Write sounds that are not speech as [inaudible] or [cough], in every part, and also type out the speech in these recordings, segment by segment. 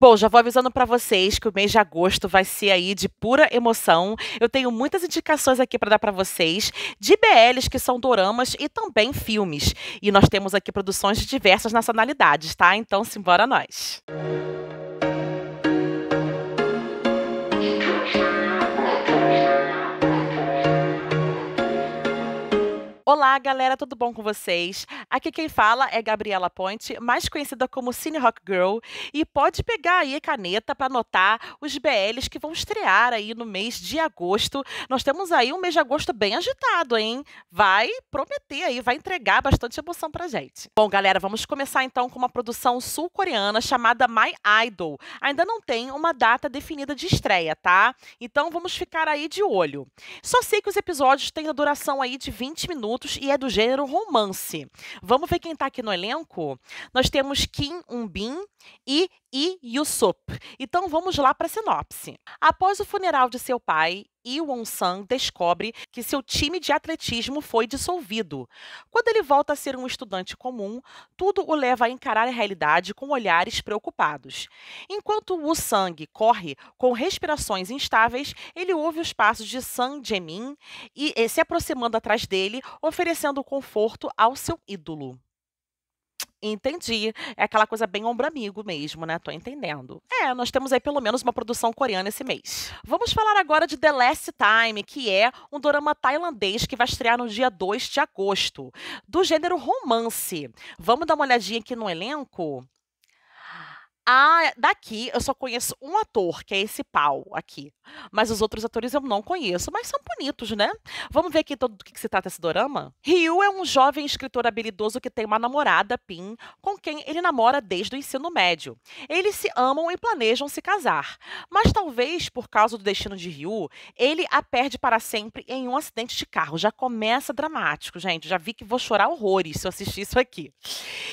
Bom, já vou avisando para vocês que o mês de agosto vai ser aí de pura emoção. Eu tenho muitas indicações aqui para dar para vocês de BLs que são doramas e também filmes. E nós temos aqui produções de diversas nacionalidades, tá? Então, simbora nós. Música Olá, galera, tudo bom com vocês? Aqui quem fala é Gabriela Ponte, mais conhecida como Cine Rock Girl, e pode pegar aí a caneta para anotar os BLs que vão estrear aí no mês de agosto. Nós temos aí um mês de agosto bem agitado, hein? Vai prometer aí, vai entregar bastante emoção pra gente. Bom, galera, vamos começar então com uma produção sul-coreana chamada My Idol. Ainda não tem uma data definida de estreia, tá? Então vamos ficar aí de olho. Só sei que os episódios têm a duração aí de 20 minutos e é do gênero romance. Vamos ver quem está aqui no elenco? Nós temos Kim Umbin e I Yusup. Então vamos lá para a sinopse. Após o funeral de seu pai, won Sang descobre que seu time de atletismo foi dissolvido. Quando ele volta a ser um estudante comum, tudo o leva a encarar a realidade com olhares preocupados. Enquanto Wu Sang corre com respirações instáveis, ele ouve os passos de Sang Jemin e eh, se aproximando atrás dele, oferecendo conforto ao seu ídolo. Entendi. É aquela coisa bem ombro amigo mesmo, né? Tô entendendo. É, nós temos aí pelo menos uma produção coreana esse mês. Vamos falar agora de The Last Time, que é um dorama tailandês que vai estrear no dia 2 de agosto, do gênero romance. Vamos dar uma olhadinha aqui no elenco? Ah, daqui eu só conheço um ator, que é esse pau aqui. Mas os outros atores eu não conheço, mas são bonitos, né? Vamos ver aqui do que, que se trata esse dorama? Ryu é um jovem escritor habilidoso que tem uma namorada, Pin, com quem ele namora desde o ensino médio. Eles se amam e planejam se casar. Mas talvez, por causa do destino de Ryu, ele a perde para sempre em um acidente de carro. Já começa dramático, gente. Já vi que vou chorar horrores se eu assistir isso aqui.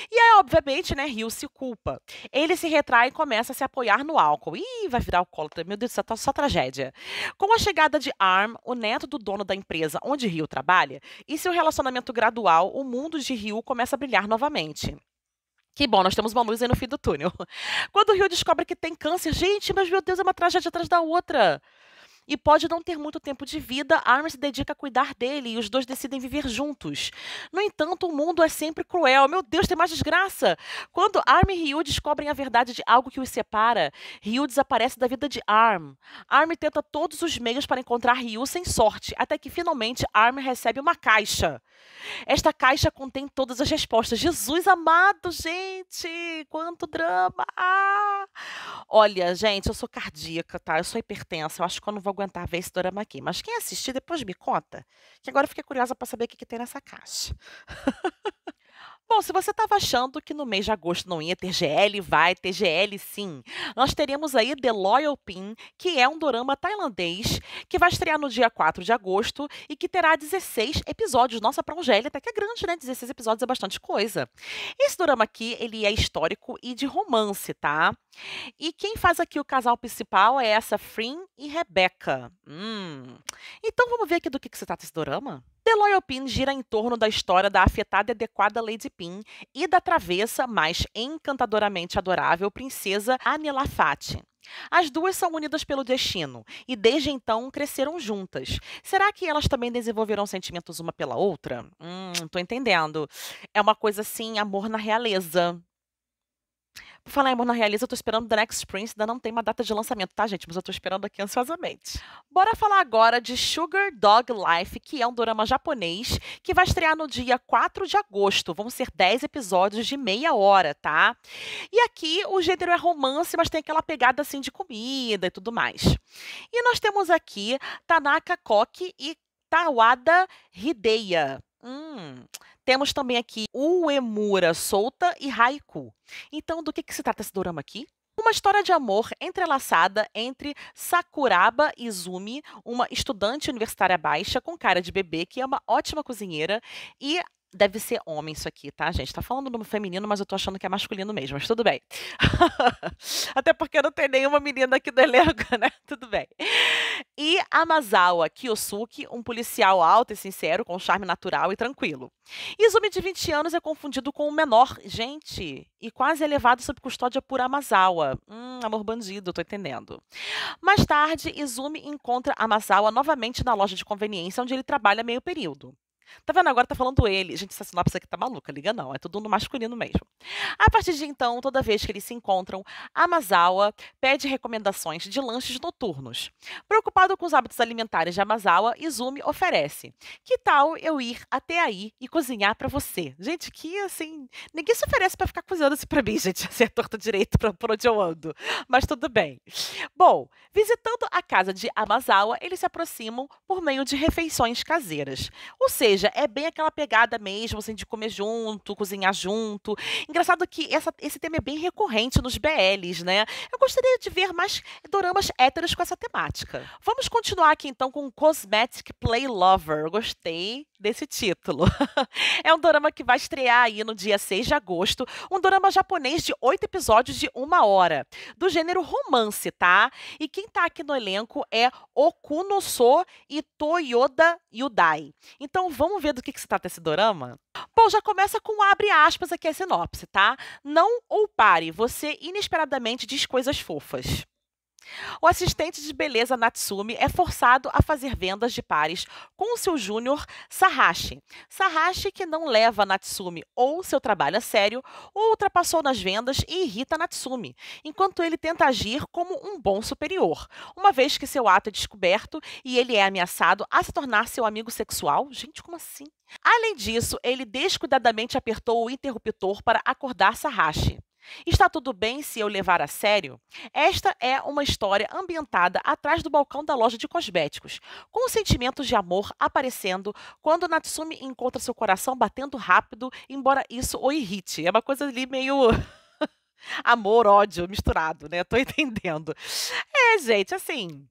E aí, obviamente, né, Ryu se culpa. Ele se retrai e começa a se apoiar no álcool. Ih, vai virar alcoólatra. Meu Deus isso tá só tragédia. Com a chegada de Arm, o neto do dono da empresa onde Rio trabalha, e seu relacionamento gradual, o mundo de Rio começa a brilhar novamente. Que bom, nós temos uma luz aí no fim do túnel. [laughs] Quando o Rio descobre que tem câncer, gente, mas meu Deus, é uma tragédia atrás da outra e pode não ter muito tempo de vida, Armin se dedica a cuidar dele e os dois decidem viver juntos. No entanto, o mundo é sempre cruel. Meu Deus, tem mais desgraça! Quando Armin e Ryu descobrem a verdade de algo que os separa, Ryu desaparece da vida de Arm. Arm tenta todos os meios para encontrar Ryu sem sorte, até que finalmente Arm recebe uma caixa. Esta caixa contém todas as respostas. Jesus amado, gente! Quanto drama! Ah! Olha, gente, eu sou cardíaca, tá? Eu sou hipertensa. Eu acho que eu não vou aguentar ver esse dorama aqui. Mas quem assistir, depois me conta, que agora eu fiquei curiosa para saber o que, que tem nessa caixa. [laughs] Bom, se você estava achando que no mês de agosto não ia ter GL, vai ter GL sim. Nós teremos aí The Loyal Pin, que é um dorama tailandês que vai estrear no dia 4 de agosto e que terá 16 episódios. Nossa, para um GL até que é grande, né? 16 episódios é bastante coisa. Esse dorama aqui, ele é histórico e de romance, tá? E quem faz aqui o casal principal é essa Frin e Rebecca. Hum. Então vamos ver aqui do que, que se trata esse dorama? The Loyal Pin gira em torno da história da afetada e adequada Lady Pin e da travessa, mas encantadoramente adorável, princesa Anila Fati. As duas são unidas pelo destino e desde então cresceram juntas. Será que elas também desenvolveram sentimentos uma pela outra? Hum, tô entendendo. É uma coisa assim, amor na realeza, Falar em Mona Realiza, eu tô esperando The Next Prince, ainda não tem uma data de lançamento, tá, gente? Mas eu tô esperando aqui ansiosamente. Bora falar agora de Sugar Dog Life, que é um drama japonês que vai estrear no dia 4 de agosto. Vão ser 10 episódios de meia hora, tá? E aqui o gênero é romance, mas tem aquela pegada assim de comida e tudo mais. E nós temos aqui Tanaka Koki e Tawada Hideya. Hum, temos também aqui Uemura solta e Haiku. Então, do que, que se trata esse dorama aqui? Uma história de amor entrelaçada entre Sakuraba Izumi, uma estudante universitária baixa com cara de bebê que é uma ótima cozinheira, e deve ser homem isso aqui, tá, gente? Tá falando no feminino, mas eu tô achando que é masculino mesmo, mas tudo bem. [laughs] Até porque não tem nenhuma menina aqui do elenco, [laughs] né? Tudo bem. E Amazawa Kiyosuke, um policial alto e sincero, com charme natural e tranquilo. Izumi, de 20 anos, é confundido com um menor, gente, e quase é levado sob custódia por Amazawa. Hum, amor bandido, tô entendendo. Mais tarde, Izumi encontra Amazawa novamente na loja de conveniência, onde ele trabalha meio período. Tá vendo? Agora tá falando ele. Gente, essa sinopse aqui tá maluca, liga não. É tudo no masculino mesmo. A partir de então, toda vez que eles se encontram, Amazawa pede recomendações de lanches noturnos. Preocupado com os hábitos alimentares de Amazawa, Izumi oferece: Que tal eu ir até aí e cozinhar para você? Gente, que assim. Ninguém se oferece para ficar cozinhando assim pra mim, [laughs] gente. Assim é torta direito pra, por onde eu ando. Mas tudo bem. Bom, visitando a casa de Amazawa, eles se aproximam por meio de refeições caseiras. Ou seja, seja, é bem aquela pegada mesmo, assim, de comer junto, cozinhar junto. Engraçado que essa, esse tema é bem recorrente nos BLs, né? Eu gostaria de ver mais doramas héteros com essa temática. Vamos continuar aqui então com Cosmetic Play Lover. Gostei desse título. [laughs] é um dorama que vai estrear aí no dia 6 de agosto, um dorama japonês de oito episódios de uma hora, do gênero romance, tá? E quem tá aqui no elenco é Okunoso e Toyoda Yudai. Então vamos Vamos ver do que, que se trata esse dorama? Bom, já começa com abre aspas aqui a sinopse, tá? Não ou pare, você inesperadamente diz coisas fofas. O assistente de beleza Natsumi é forçado a fazer vendas de pares com seu júnior Sahashi. Sahashi, que não leva Natsumi ou seu trabalho a sério, o ultrapassou nas vendas e irrita Natsumi, enquanto ele tenta agir como um bom superior, uma vez que seu ato é descoberto e ele é ameaçado a se tornar seu amigo sexual. Gente, como assim? Além disso, ele descuidadamente apertou o interruptor para acordar Sahashi. Está tudo bem se eu levar a sério? Esta é uma história ambientada atrás do balcão da loja de cosméticos, com sentimentos de amor aparecendo quando Natsumi encontra seu coração batendo rápido, embora isso o irrite. É uma coisa ali meio. [laughs] amor, ódio misturado, né? Tô [laughs] entendendo. É, gente, assim.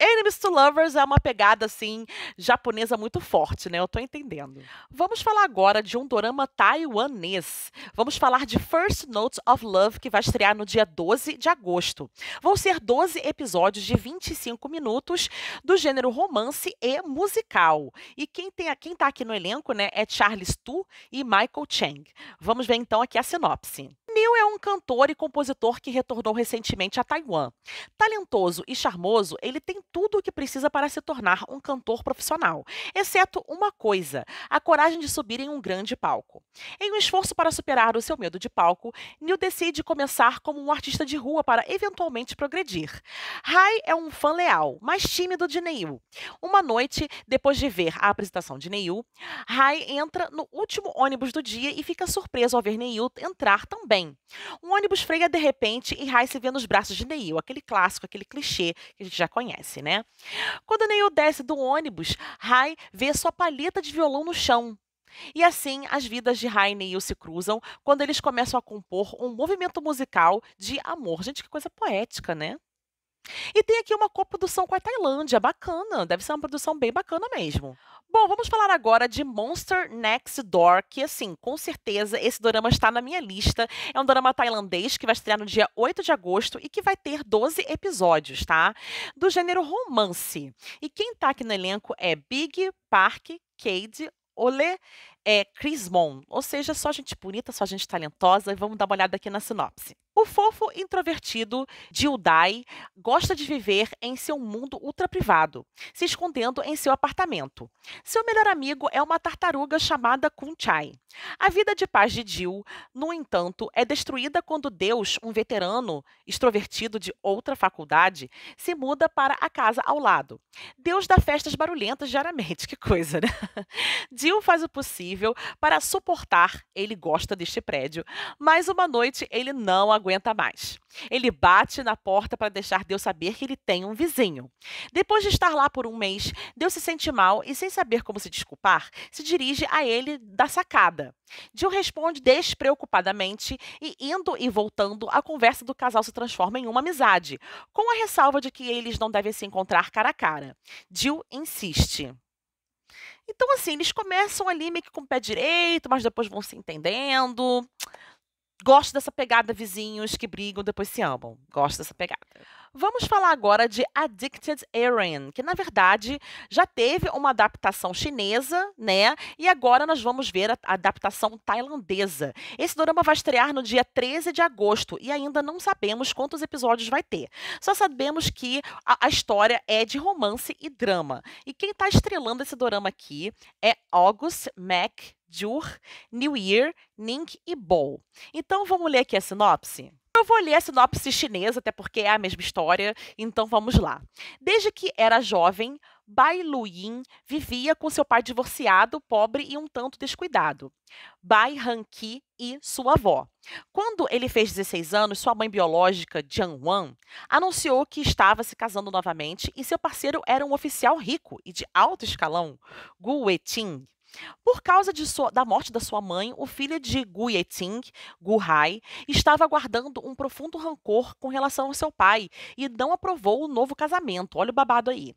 Enemies to Lovers é uma pegada, assim, japonesa muito forte, né? Eu tô entendendo. Vamos falar agora de um dorama taiwanês. Vamos falar de First Notes of Love, que vai estrear no dia 12 de agosto. Vão ser 12 episódios de 25 minutos do gênero romance e musical. E quem, tem, quem tá aqui no elenco, né, é Charles Tu e Michael Chang. Vamos ver então aqui a sinopse um cantor e compositor que retornou recentemente a Taiwan. Talentoso e charmoso, ele tem tudo o que precisa para se tornar um cantor profissional, exceto uma coisa: a coragem de subir em um grande palco. Em um esforço para superar o seu medo de palco, Neil decide começar como um artista de rua para eventualmente progredir. Rai é um fã leal, mas tímido de Neil. Uma noite, depois de ver a apresentação de Neil, Rai entra no último ônibus do dia e fica surpreso ao ver Neil entrar também. Um ônibus freia de repente e Rai se vê nos braços de Neil, aquele clássico, aquele clichê que a gente já conhece, né? Quando Neil desce do ônibus, Rai vê sua palheta de violão no chão, e assim, as vidas de Rai e Neil se cruzam quando eles começam a compor um movimento musical de amor. Gente, que coisa poética, né? E tem aqui uma coprodução com a Tailândia, bacana, deve ser uma produção bem bacana mesmo. Bom, vamos falar agora de Monster Next Door, que assim, com certeza esse dorama está na minha lista. É um dorama tailandês que vai estrear no dia 8 de agosto e que vai ter 12 episódios, tá? Do gênero romance. E quem tá aqui no elenco é Big, Park, Cade, Ole, é Chris Mon, ou seja, só gente bonita, só gente talentosa, e vamos dar uma olhada aqui na sinopse. O fofo introvertido Dildai gosta de viver em seu mundo ultraprivado, se escondendo em seu apartamento. Seu melhor amigo é uma tartaruga chamada Kunchai. A vida de paz de Jill, no entanto, é destruída quando Deus, um veterano extrovertido de outra faculdade, se muda para a casa ao lado. Deus dá festas barulhentas diariamente, [laughs] que coisa, né? Jill faz o possível para suportar. Ele gosta deste prédio. Mas uma noite ele não aguenta mais. Ele bate na porta para deixar Deus saber que ele tem um vizinho. Depois de estar lá por um mês, Deus se sente mal e, sem saber como se desculpar, se dirige a ele da sacada. Jill responde despreocupadamente e, indo e voltando, a conversa do casal se transforma em uma amizade, com a ressalva de que eles não devem se encontrar cara a cara. Jill insiste. Então, assim, eles começam ali meio que com o pé direito, mas depois vão se entendendo. Gosto dessa pegada vizinhos que brigam, depois se amam. Gosto dessa pegada. Vamos falar agora de Addicted Erin, que na verdade já teve uma adaptação chinesa, né? E agora nós vamos ver a adaptação tailandesa. Esse drama vai estrear no dia 13 de agosto e ainda não sabemos quantos episódios vai ter. Só sabemos que a, a história é de romance e drama. E quem está estrelando esse drama aqui é August Mac Jur, New Year, Nink e Bol. Então vamos ler aqui a sinopse. Eu vou ler a sinopse chinesa, até porque é a mesma história, então vamos lá. Desde que era jovem, Bai Luyin vivia com seu pai divorciado, pobre e um tanto descuidado, Bai Hanqi e sua avó. Quando ele fez 16 anos, sua mãe biológica, Jiang Wan, anunciou que estava se casando novamente e seu parceiro era um oficial rico e de alto escalão, Gu Weqing. Por causa sua, da morte da sua mãe, o filho de Gu Yeting, Gu Hai, estava guardando um profundo rancor com relação ao seu pai e não aprovou o novo casamento. Olha o babado aí.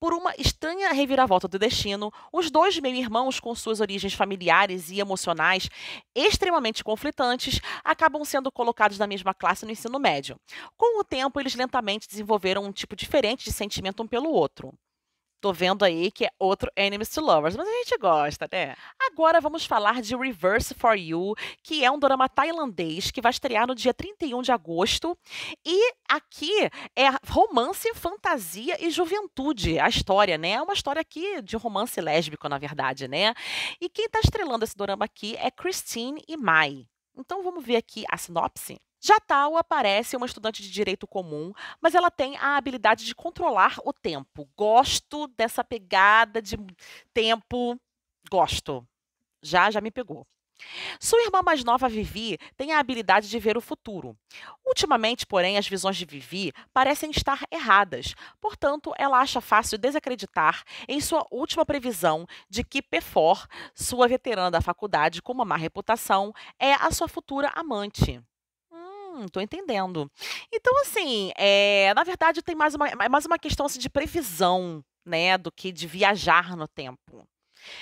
Por uma estranha reviravolta do destino, os dois meio-irmãos, com suas origens familiares e emocionais extremamente conflitantes, acabam sendo colocados na mesma classe no ensino médio. Com o tempo, eles lentamente desenvolveram um tipo diferente de sentimento um pelo outro. Tô vendo aí que é outro Enemies to Lovers, mas a gente gosta, né? Agora vamos falar de Reverse for You, que é um drama tailandês que vai estrear no dia 31 de agosto. E aqui é romance, fantasia e juventude, a história, né? É uma história aqui de romance lésbico, na verdade, né? E quem tá estrelando esse drama aqui é Christine e Mai. Então vamos ver aqui a sinopse. Já tal aparece uma estudante de direito comum, mas ela tem a habilidade de controlar o tempo. Gosto dessa pegada de tempo. Gosto. Já, já me pegou. Sua irmã mais nova, Vivi, tem a habilidade de ver o futuro. Ultimamente, porém, as visões de Vivi parecem estar erradas. Portanto, ela acha fácil desacreditar em sua última previsão de que Pefor, sua veterana da faculdade com uma má reputação, é a sua futura amante estou tô entendendo. Então, assim, é, na verdade, tem mais uma, é mais uma questão assim, de previsão, né, do que de viajar no tempo.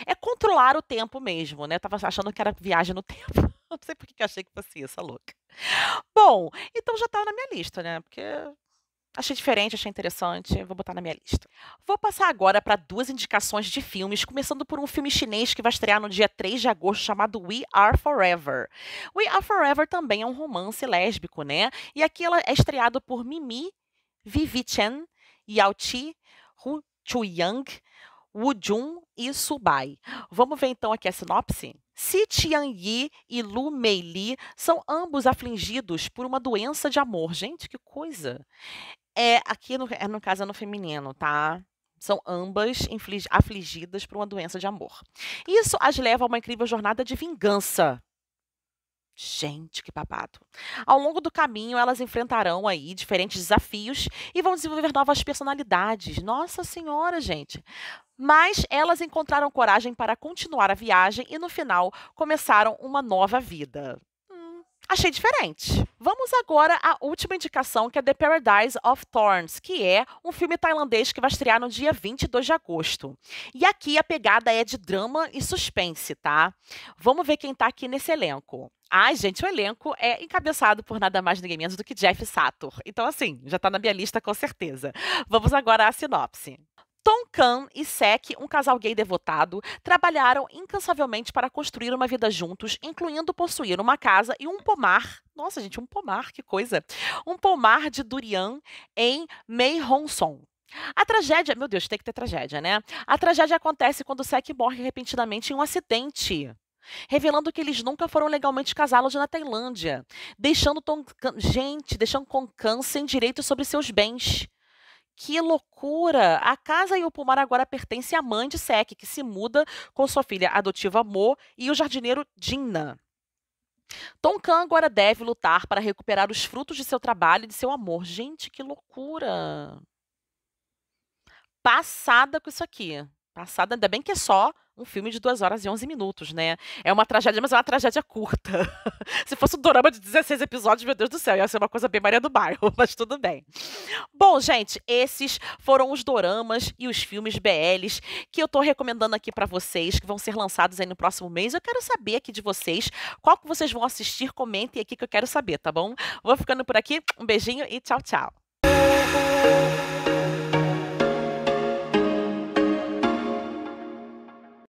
É controlar o tempo mesmo, né? Eu tava achando que era viagem no [laughs] tempo. Não sei por que eu achei que fosse isso, louca. Bom, então já tá na minha lista, né? Porque Achei diferente, achei interessante, vou botar na minha lista. Vou passar agora para duas indicações de filmes, começando por um filme chinês que vai estrear no dia 3 de agosto chamado We Are Forever. We Are Forever também é um romance lésbico, né? E aqui ela é estreado por Mimi, Vivi Chen, Yao Qi, Hu Chuyang, Wujun e Subai. Vamos ver então aqui a sinopse? Si Tianyi e Lu Meili são ambos afligidos por uma doença de amor. Gente, que coisa! É, aqui no, é no caso é no feminino, tá? São ambas afligidas por uma doença de amor. Isso as leva a uma incrível jornada de vingança. Gente, que papado! Ao longo do caminho, elas enfrentarão aí diferentes desafios e vão desenvolver novas personalidades. Nossa Senhora, gente. Mas elas encontraram coragem para continuar a viagem e no final começaram uma nova vida. Hum, achei diferente. Vamos agora à última indicação, que é The Paradise of Thorns, que é um filme tailandês que vai estrear no dia 22 de agosto. E aqui a pegada é de drama e suspense, tá? Vamos ver quem tá aqui nesse elenco. Ai, gente, o elenco é encabeçado por nada mais ninguém menos do que Jeff Satur. Então, assim, já tá na minha lista com certeza. Vamos agora à sinopse. Tom Khan e Sek, um casal gay devotado, trabalharam incansavelmente para construir uma vida juntos, incluindo possuir uma casa e um pomar. Nossa, gente, um pomar, que coisa! Um pomar de durian em Meihonson. A tragédia, meu Deus, tem que ter tragédia, né? A tragédia acontece quando Sek morre repentinamente em um acidente revelando que eles nunca foram legalmente casados na Tailândia, deixando Tom, gente, deixando Konkan sem direitos sobre seus bens. Que loucura! A casa e o pomar agora pertencem à mãe de Sek, que se muda com sua filha adotiva Mo e o jardineiro Tom Tonkan agora deve lutar para recuperar os frutos de seu trabalho e de seu amor. Gente, que loucura! Passada com isso aqui. Passada, ainda bem que é só um filme de 2 horas e 11 minutos, né? É uma tragédia, mas é uma tragédia curta. [laughs] Se fosse um drama de 16 episódios, meu Deus do céu, ia ser uma coisa bem Maria do Bairro, [laughs] mas tudo bem. Bom, gente, esses foram os doramas e os filmes BLs que eu tô recomendando aqui para vocês, que vão ser lançados aí no próximo mês. Eu quero saber aqui de vocês qual que vocês vão assistir, comentem aqui que eu quero saber, tá bom? Vou ficando por aqui, um beijinho e tchau, tchau.